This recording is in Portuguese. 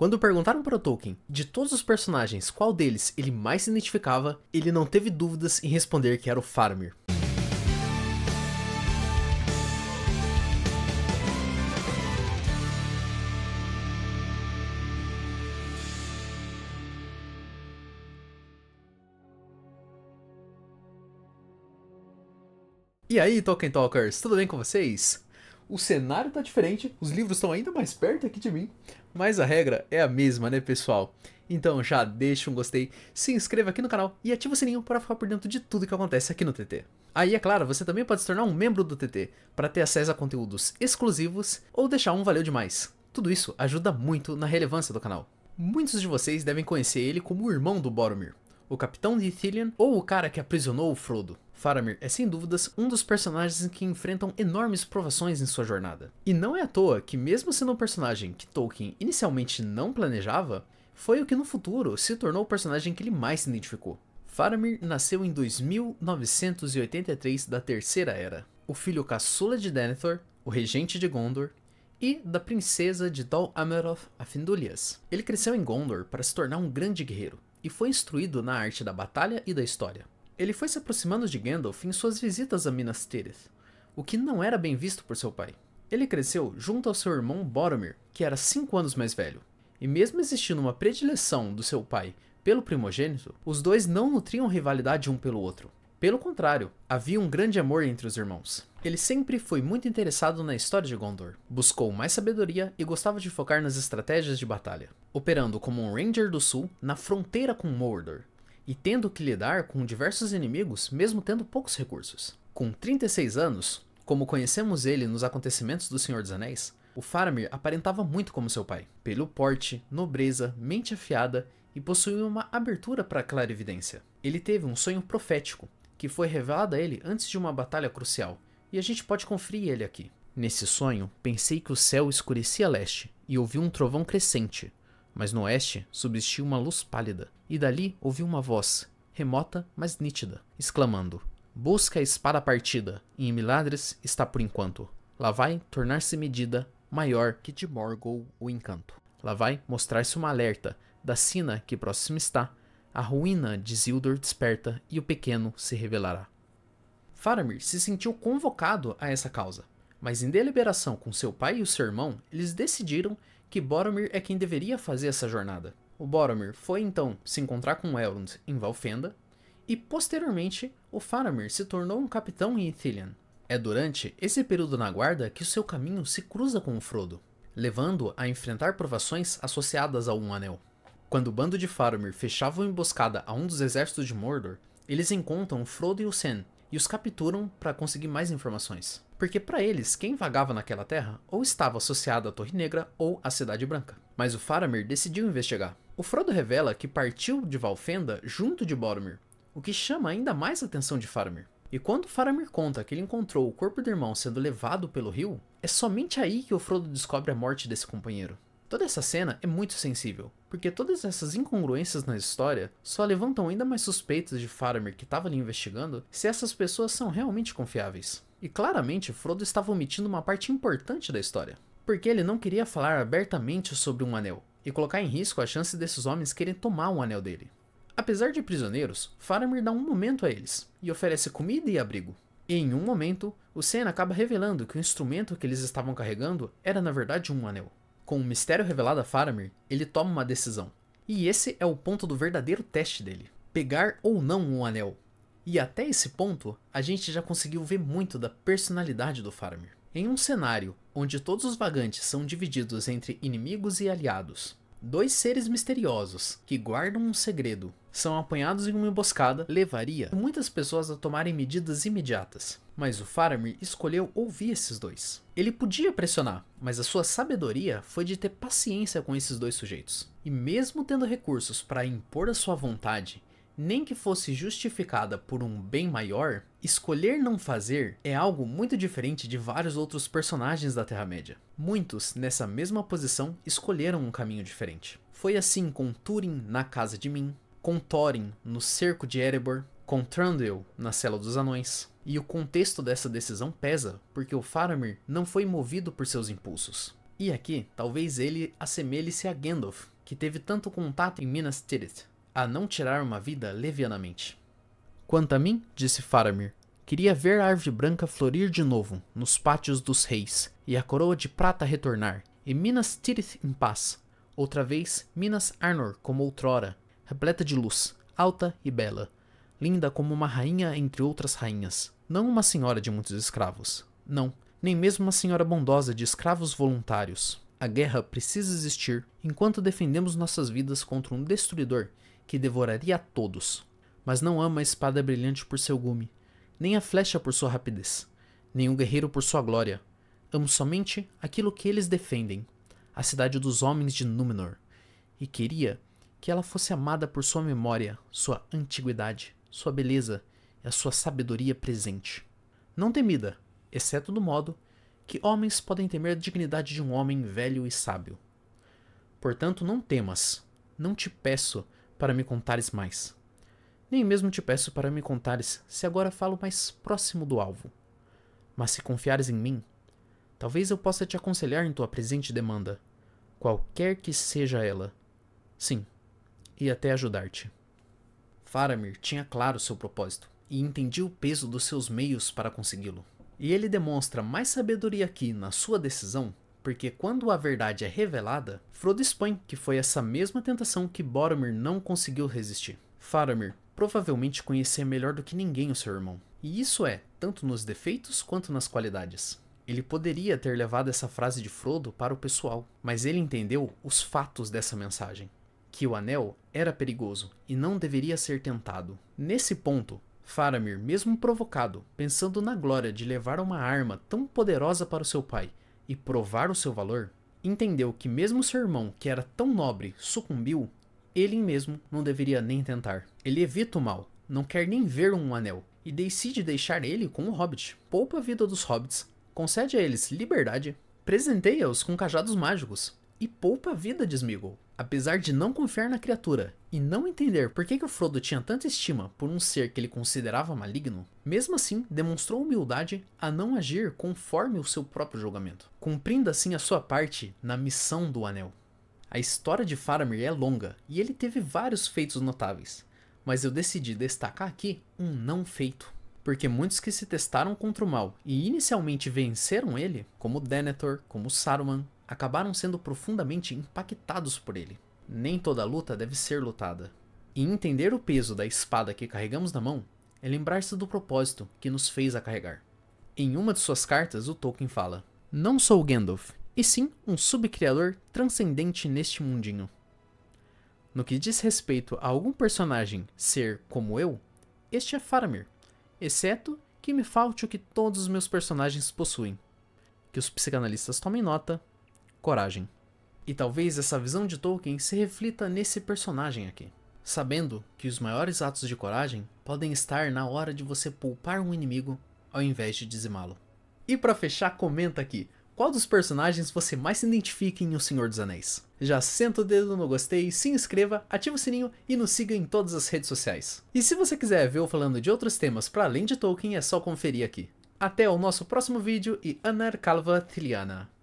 Quando perguntaram para Tolkien de todos os personagens qual deles ele mais se identificava, ele não teve dúvidas em responder que era o Faramir. E aí, Tolkien Talkers, tudo bem com vocês? o cenário tá diferente, os livros estão ainda mais perto aqui de mim, mas a regra é a mesma, né, pessoal? Então já deixa um gostei, se inscreva aqui no canal e ativa o sininho para ficar por dentro de tudo que acontece aqui no TT. Aí, é claro, você também pode se tornar um membro do TT para ter acesso a conteúdos exclusivos ou deixar um valeu demais. Tudo isso ajuda muito na relevância do canal. Muitos de vocês devem conhecer ele como o irmão do Boromir, o Capitão de Ithilien ou o cara que aprisionou o Frodo. Faramir é sem dúvidas um dos personagens que enfrentam enormes provações em sua jornada. E não é à toa que mesmo sendo um personagem que Tolkien inicialmente não planejava, foi o que no futuro se tornou o personagem que ele mais se identificou. Faramir nasceu em 2983 da Terceira Era, o filho caçula de Denethor, o regente de Gondor, e da princesa de Dol Amroth, a Findulias. Ele cresceu em Gondor para se tornar um grande guerreiro, e foi instruído na arte da batalha e da história. Ele foi se aproximando de Gandalf em suas visitas a Minas Tirith, o que não era bem visto por seu pai. Ele cresceu junto ao seu irmão Boromir, que era 5 anos mais velho, e mesmo existindo uma predileção do seu pai pelo primogênito, os dois não nutriam rivalidade um pelo outro. Pelo contrário, havia um grande amor entre os irmãos. Ele sempre foi muito interessado na história de Gondor, buscou mais sabedoria e gostava de focar nas estratégias de batalha, operando como um Ranger do Sul na fronteira com Mordor e tendo que lidar com diversos inimigos mesmo tendo poucos recursos. Com 36 anos, como conhecemos ele nos acontecimentos do Senhor dos Anéis, o Faramir aparentava muito como seu pai, pelo porte, nobreza, mente afiada e possuía uma abertura para a clarividência. Ele teve um sonho profético que foi revelada a ele antes de uma batalha crucial, e a gente pode conferir ele aqui. Nesse sonho, pensei que o céu escurecia a leste e ouvi um trovão crescente, mas no oeste subsistia uma luz pálida, e dali ouvi uma voz, remota, mas nítida, exclamando: Busca a espada partida, e em milagres está por enquanto. Lá vai tornar-se medida maior que de Morgul o encanto. Lá vai mostrar-se uma alerta da sina que próxima está a ruína de Zildor desperta e o pequeno se revelará. Faramir se sentiu convocado a essa causa, mas em deliberação com seu pai e o seu irmão, eles decidiram que Boromir é quem deveria fazer essa jornada. O Boromir foi então se encontrar com Elrond em Valfenda, e posteriormente o Faramir se tornou um capitão em Ithilien. É durante esse período na guarda que o seu caminho se cruza com o Frodo, levando-o a enfrentar provações associadas a um anel. Quando o bando de Faramir fechava uma emboscada a um dos exércitos de Mordor, eles encontram Frodo e o Sen e os capturam para conseguir mais informações. Porque para eles, quem vagava naquela terra ou estava associado à Torre Negra ou à Cidade Branca. Mas o Faramir decidiu investigar. O Frodo revela que partiu de Valfenda junto de Boromir, o que chama ainda mais a atenção de Faramir. E quando Faramir conta que ele encontrou o corpo do irmão sendo levado pelo rio, é somente aí que o Frodo descobre a morte desse companheiro. Toda essa cena é muito sensível, porque todas essas incongruências na história só levantam ainda mais suspeitas de Faramir que estava ali investigando se essas pessoas são realmente confiáveis. E claramente Frodo estava omitindo uma parte importante da história, porque ele não queria falar abertamente sobre um anel e colocar em risco a chance desses homens querem tomar um anel dele. Apesar de prisioneiros, Faramir dá um momento a eles e oferece comida e abrigo. E em um momento, o Senna acaba revelando que o instrumento que eles estavam carregando era na verdade um anel. Com o mistério revelado a Faramir, ele toma uma decisão. E esse é o ponto do verdadeiro teste dele: pegar ou não um anel. E até esse ponto, a gente já conseguiu ver muito da personalidade do Faramir. Em um cenário onde todos os vagantes são divididos entre inimigos e aliados, dois seres misteriosos que guardam um segredo são apanhados em uma emboscada levaria muitas pessoas a tomarem medidas imediatas. Mas o Faramir escolheu ouvir esses dois. Ele podia pressionar, mas a sua sabedoria foi de ter paciência com esses dois sujeitos. E mesmo tendo recursos para impor a sua vontade, nem que fosse justificada por um bem maior, escolher não fazer é algo muito diferente de vários outros personagens da Terra-média. Muitos, nessa mesma posição, escolheram um caminho diferente. Foi assim com Turin na Casa de Min, com Thorin no Cerco de Erebor, com Trandel na Cela dos Anões. E o contexto dessa decisão pesa, porque o Faramir não foi movido por seus impulsos. E aqui, talvez ele assemelhe-se a Gandalf, que teve tanto contato em Minas Tirith, a não tirar uma vida levianamente. Quanto a mim, disse Faramir, queria ver a árvore branca florir de novo nos pátios dos reis, e a coroa de prata retornar, e Minas Tirith em paz, outra vez Minas Arnor como outrora, repleta de luz, alta e bela, linda como uma rainha entre outras rainhas, não uma senhora de muitos escravos, não, nem mesmo uma senhora bondosa de escravos voluntários. A guerra precisa existir enquanto defendemos nossas vidas contra um destruidor que devoraria a todos. Mas não ama a espada brilhante por seu gume, nem a flecha por sua rapidez, nem o guerreiro por sua glória. Amo somente aquilo que eles defendem, a cidade dos homens de Númenor, e queria que ela fosse amada por sua memória, sua antiguidade, sua beleza e a sua sabedoria presente. Não temida, exceto do modo que homens podem temer a dignidade de um homem velho e sábio. Portanto, não temas, não te peço para me contares mais. Nem mesmo te peço para me contares se agora falo mais próximo do alvo. Mas se confiares em mim, talvez eu possa te aconselhar em tua presente demanda, qualquer que seja ela. Sim, e até ajudar-te. Faramir tinha claro seu propósito e entendia o peso dos seus meios para consegui-lo. E ele demonstra mais sabedoria aqui na sua decisão porque quando a verdade é revelada, Frodo expõe que foi essa mesma tentação que Boromir não conseguiu resistir. Faramir provavelmente conhecia melhor do que ninguém o seu irmão, e isso é, tanto nos defeitos quanto nas qualidades. Ele poderia ter levado essa frase de Frodo para o pessoal, mas ele entendeu os fatos dessa mensagem. Que o anel era perigoso e não deveria ser tentado. Nesse ponto, Faramir, mesmo provocado, pensando na glória de levar uma arma tão poderosa para o seu pai e provar o seu valor, entendeu que mesmo seu irmão, que era tão nobre, sucumbiu, ele mesmo não deveria nem tentar. Ele evita o mal, não quer nem ver um anel, e decide deixar ele com o hobbit. Poupa a vida dos hobbits, concede a eles liberdade, presenteia-os com cajados mágicos e poupa a vida de Sméagol. Apesar de não confiar na criatura e não entender por que, que o Frodo tinha tanta estima por um ser que ele considerava maligno, mesmo assim demonstrou humildade a não agir conforme o seu próprio julgamento, cumprindo assim a sua parte na missão do Anel. A história de Faramir é longa e ele teve vários feitos notáveis, mas eu decidi destacar aqui um não feito. Porque muitos que se testaram contra o mal e inicialmente venceram ele, como Denethor, como Saruman, acabaram sendo profundamente impactados por ele. Nem toda luta deve ser lutada. E entender o peso da espada que carregamos na mão é lembrar-se do propósito que nos fez a carregar. Em uma de suas cartas, o Tolkien fala: Não sou Gandalf, e sim um subcriador transcendente neste mundinho. No que diz respeito a algum personagem ser como eu, este é Faramir, exceto que me falte o que todos os meus personagens possuem. Que os psicanalistas tomem nota coragem. E talvez essa visão de Tolkien se reflita nesse personagem aqui. Sabendo que os maiores atos de coragem podem estar na hora de você poupar um inimigo ao invés de dizimá-lo. E para fechar, comenta aqui, qual dos personagens você mais se identifica em O Senhor dos Anéis? Já senta o dedo no gostei, se inscreva, ativa o sininho e nos siga em todas as redes sociais. E se você quiser ver eu falando de outros temas para além de Tolkien, é só conferir aqui. Até o nosso próximo vídeo e Anar Calva Tiliana.